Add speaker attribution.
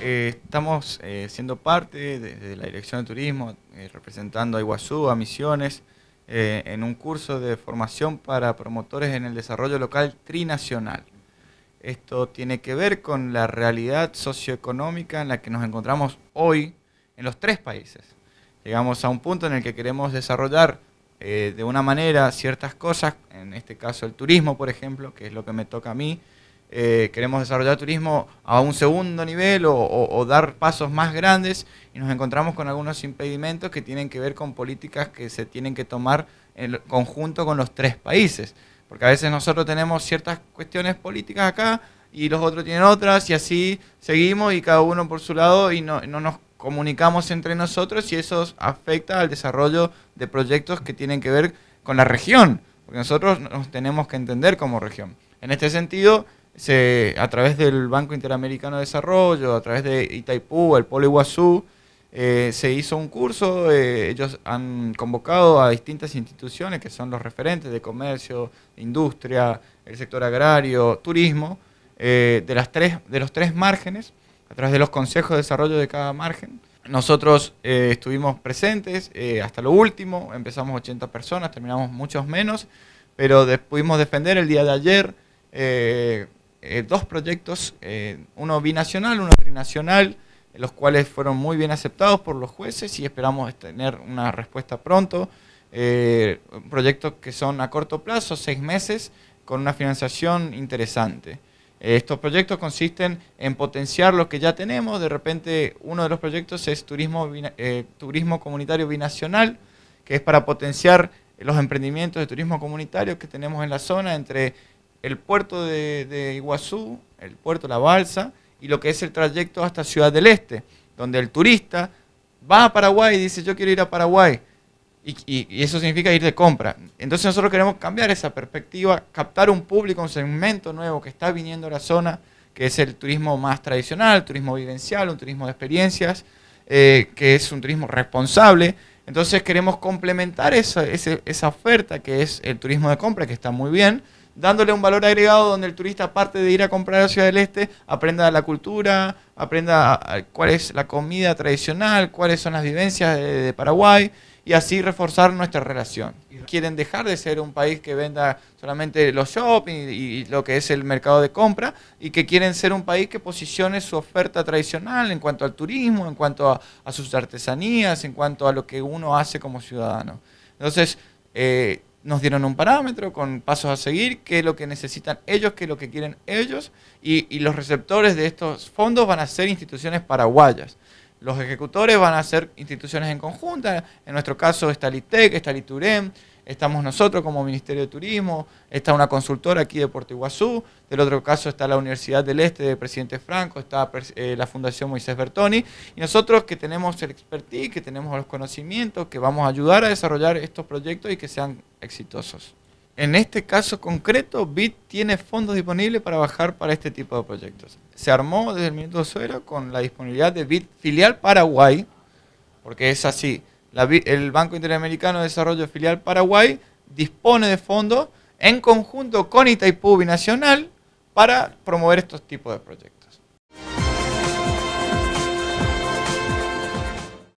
Speaker 1: Eh, estamos eh, siendo parte de, la Dirección de Turismo, eh, representando a Iguazú, a Misiones, en un curso de formación para promotores en el desarrollo local trinacional. Esto tiene que ver con la realidad socioeconómica en la que nos encontramos hoy en los tres países. Llegamos a un punto en el que queremos desarrollar de una manera ciertas cosas, en este caso el turismo, por ejemplo, que es lo que me toca a mí, eh, queremos desarrollar turismo a un segundo nivel o, dar pasos más grandes y nos encontramos con algunos impedimentos que tienen que ver con políticas que se tienen que tomar en conjunto con los tres países. Porque a veces nosotros tenemos ciertas cuestiones políticas acá y los otros tienen otras y así seguimos y cada uno por su lado y no, no nos comunicamos entre nosotros y eso afecta al desarrollo de proyectos que tienen que ver con la región, porque nosotros nos tenemos que entender como región. En este sentido, a través del Banco Interamericano de Desarrollo, a través de Itaipú, el Polo Iguazú, eh, se hizo un curso, eh, ellos han convocado a distintas instituciones que son los referentes de comercio, industria, el sector agrario, turismo, eh, de, las tres, de los tres márgenes, a través de los consejos de desarrollo de cada margen. Nosotros estuvimos presentes hasta lo último, empezamos 80 personas, terminamos muchos menos, pero pudimos defender el día de ayer eh, dos proyectos, eh, uno binacional, uno trinacional, los cuales fueron muy bien aceptados por los jueces y esperamos tener una respuesta pronto. Eh, proyectos que son a corto plazo, seis meses, con una financiación interesante. Estos proyectos consisten en potenciar lo que ya tenemos. De repente, uno de los proyectos es turismo, turismo comunitario binacional, que es para potenciar los emprendimientos de turismo comunitario que tenemos en la zona entre el puerto de, Iguazú, el puerto La Balsa y lo que es el trayecto hasta Ciudad del Este, donde el turista va a Paraguay y dice yo quiero ir a Paraguay. Y, eso significa ir de compra. Entonces nosotros queremos cambiar esa perspectiva, captar un público, un segmento nuevo que está viniendo a la zona, que es el turismo más tradicional, turismo vivencial, un turismo de experiencias, eh, que es un turismo responsable. Entonces queremos complementar esa oferta que es el turismo de compra, que está muy bien, dándole un valor agregado donde el turista, aparte de ir a comprar a Ciudad del Este, aprenda la cultura, aprenda cuál es la comida tradicional, cuáles son las vivencias de, Paraguay y así reforzar nuestra relación. Quieren dejar de ser un país que venda solamente los shopping y, lo que es el mercado de compra y que quieren ser un país que posicione su oferta tradicional en cuanto al turismo, en cuanto a, sus artesanías, en cuanto a lo que uno hace como ciudadano. Entonces, eh, nos dieron un parámetro con pasos a seguir, qué es lo que necesitan ellos, qué es lo que quieren ellos, y, los receptores de estos fondos van a ser instituciones paraguayas. Los ejecutores van a ser instituciones en conjunta, en nuestro caso está el ITEC, está el ITUREM, estamos nosotros como Ministerio de Turismo, está una consultora aquí de Puerto Iguazú, del otro caso está la Universidad del Este de Presidente Franco, está eh, la Fundación Moisés Bertoni, y nosotros que tenemos el expertise, que tenemos los conocimientos, que vamos a ayudar a desarrollar estos proyectos y que sean exitosos. En este caso concreto, BIT tiene fondos disponibles para bajar para este tipo de proyectos. Se armó desde el minuto cero con la disponibilidad de BIT filial Paraguay, porque es así. el Banco Interamericano de Desarrollo Filial Paraguay dispone de fondos en conjunto con Itaipú Binacional para promover estos tipos de proyectos.